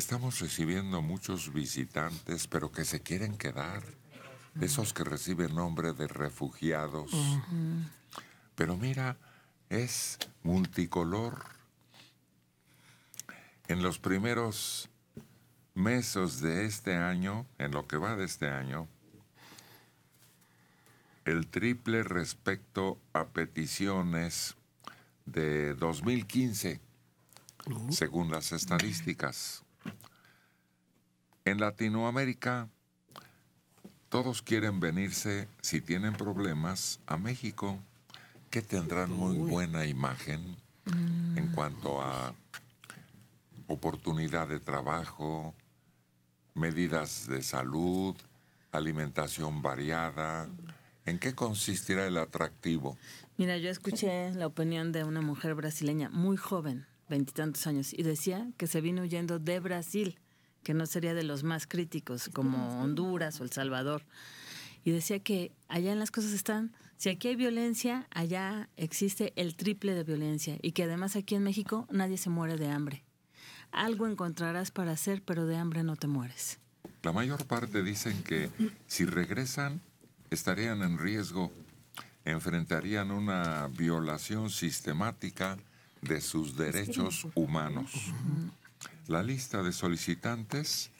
Estamos recibiendo muchos visitantes, pero que se quieren quedar. Esos que reciben nombre de refugiados. Pero mira, es multicolor. En los primeros meses de este año, en lo que va de este año, el triple respecto a peticiones de 2015, uh. según las estadísticas. En Latinoamérica, todos quieren venirse, si tienen problemas, a México, que tendrán muy buena imagen mm. en cuanto a oportunidad de trabajo, medidas de salud, alimentación variada. ¿En qué consistirá el atractivo? Mira, yo escuché la opinión de una mujer brasileña muy joven, veintitantos años, y decía que se vino huyendo de Brasil que no sería de los más críticos, como Honduras o El Salvador. Y decía que allá en las cosas están, si aquí hay violencia, allá existe el triple de violencia y que además aquí en México nadie se muere de hambre. Algo encontrarás para hacer, pero de hambre no te mueres. La mayor parte dicen que si regresan estarían en riesgo, enfrentarían una violación sistemática de sus derechos humanos. La lista de solicitantes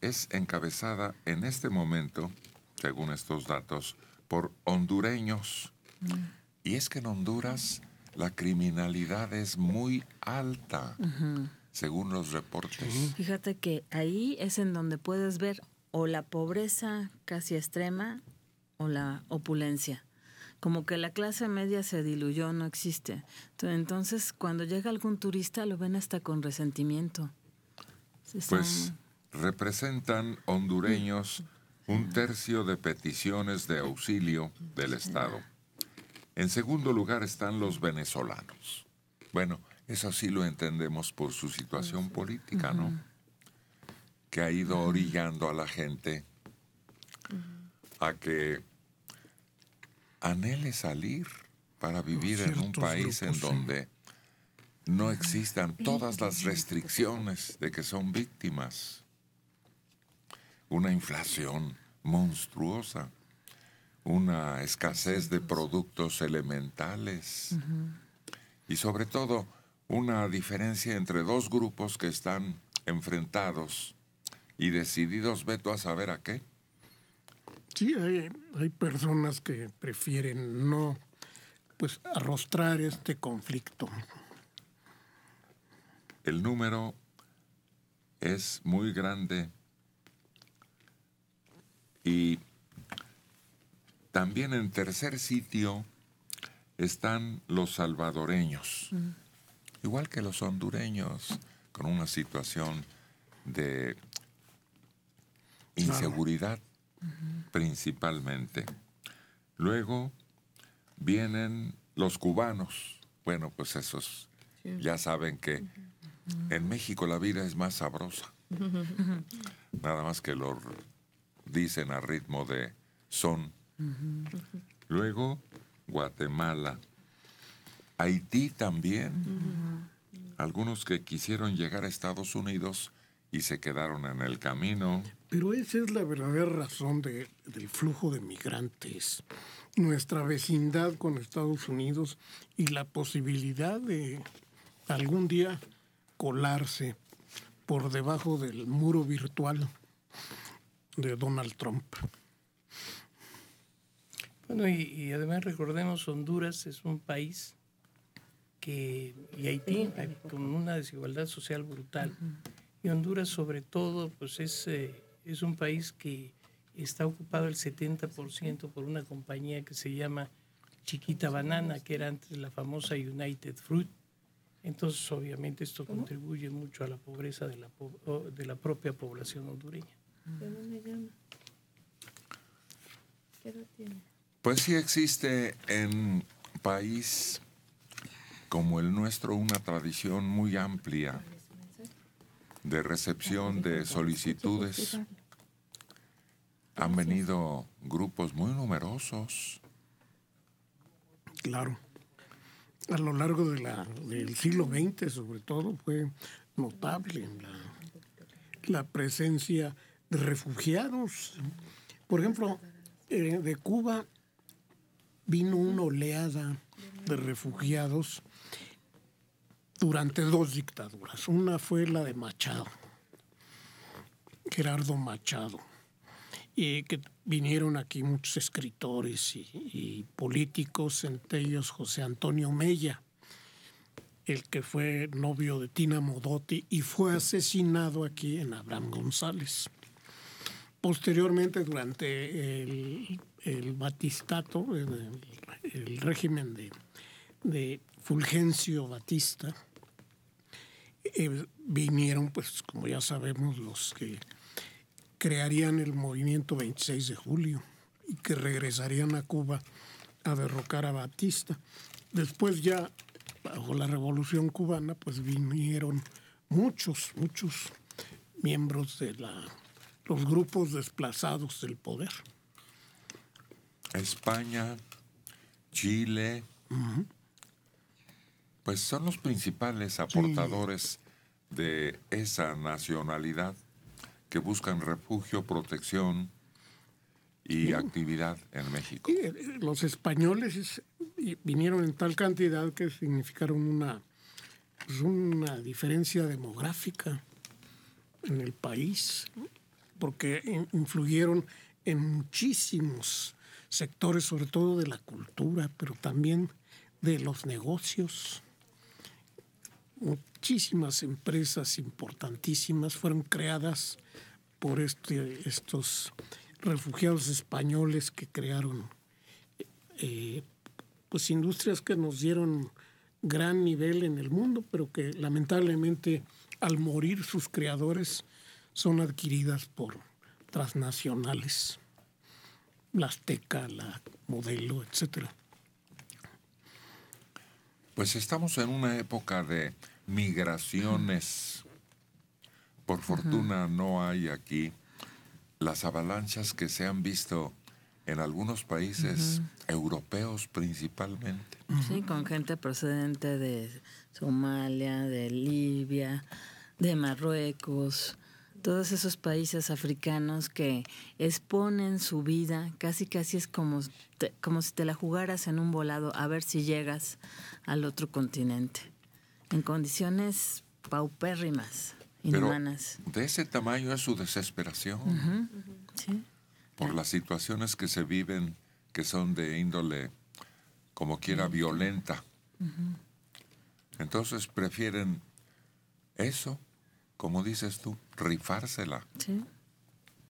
es encabezada en este momento, según estos datos, por hondureños. Mm. Y es que en Honduras la criminalidad es muy alta, según los reportes. Fíjate que ahí es en donde puedes ver o la pobreza casi extrema o la opulencia como que la clase media se diluyó, no existe. Entonces, cuando llega algún turista, lo ven hasta con resentimiento. Pues representan hondureños mm. un tercio de peticiones de auxilio del Estado. En segundo lugar están los venezolanos. Bueno, eso sí lo entendemos por su situación política, ¿no? Que ha ido orillando a la gente a que anhele salir para vivir en un país en donde no existan todas las restricciones de que son víctimas. Una inflación monstruosa, una escasez de productos elementales y sobre todo una diferencia entre dos grupos que están enfrentados y decididos, veto a saber a qué. Sí, hay, personas que prefieren no pues arrostrar este conflicto. El número es muy grande y también en tercer sitio están los salvadoreños, mm. igual que los hondureños, con una situación de inseguridad principalmente. Luego vienen los cubanos. Bueno, pues esos ya saben que en México la vida es más sabrosa. Nada más que lo dicen a ritmo de son. Luego Guatemala. Haití también. Algunos que quisieron llegar a Estados Unidos y se quedaron en el camino. Pero esa es la verdadera razón del flujo de migrantes. Nuestra vecindad con Estados Unidos y la posibilidad de algún día colarse por debajo del muro virtual de Donald Trump. Bueno, y, además recordemos, Honduras es un país que, y Haití, con una desigualdad social brutal. Y Honduras sobre todo, pues es... Eh, es un país que está ocupado el 70% por una compañía que se llama Chiquita Banana, que era antes la famosa United Fruit. Entonces, obviamente, esto contribuye mucho a la pobreza de la, de la propia población hondureña. Mm. llama? ¿Qué tiene? Pues sí existe en país como el nuestro una tradición muy amplia de recepción de solicitudes. Han venido grupos muy numerosos. Claro. A lo largo de la, del siglo XX, sobre todo, fue notable la, presencia de refugiados. Por ejemplo, eh, de Cuba vino una oleada de refugiados durante dos dictaduras. Una fue la de Machado, Gerardo Machado, y que vinieron aquí muchos escritores y, políticos, entre ellos José Antonio Mella, el que fue novio de Tina Modotti y fue asesinado aquí en Abraham González. Posteriormente, durante el, Batistato, el, régimen de Fulgencio Batista, eh, vinieron, pues como ya sabemos, los que crearían el movimiento 26 de julio y que regresarían a Cuba a derrocar a Batista. Después ya, bajo la Revolución cubana, pues vinieron muchos, muchos miembros de la, los grupos desplazados del poder. España, Chile, pues son los principales aportadores de esa nacionalidad que buscan refugio, protección y actividad en México. Eh, los españoles vinieron en tal cantidad que significaron una, pues, una diferencia demográfica en el país, porque influyeron en muchísimos sectores, sobre todo de la cultura, pero también de los negocios muchísimas empresas importantísimas fueron creadas por este, estos refugiados españoles que crearon eh, pues industrias que nos dieron gran nivel en el mundo, pero que lamentablemente al morir sus creadores son adquiridas por transnacionales, la Azteca, la Modelo, etc. Pues estamos en una época de migraciones. Por fortuna no hay aquí las avalanchas que se han visto en algunos países europeos principalmente. Sí, con gente procedente de Somalia, de Libia, de Marruecos, todos esos países africanos que exponen su vida, casi casi es como, como si te la jugaras en un volado a ver si llegas al otro continente en condiciones paupérrimas, inhumanas. de ese tamaño es su desesperación por las situaciones que se viven que son de índole, como quiera, violenta. Entonces prefieren eso, como dices tú, rifársela. Sí.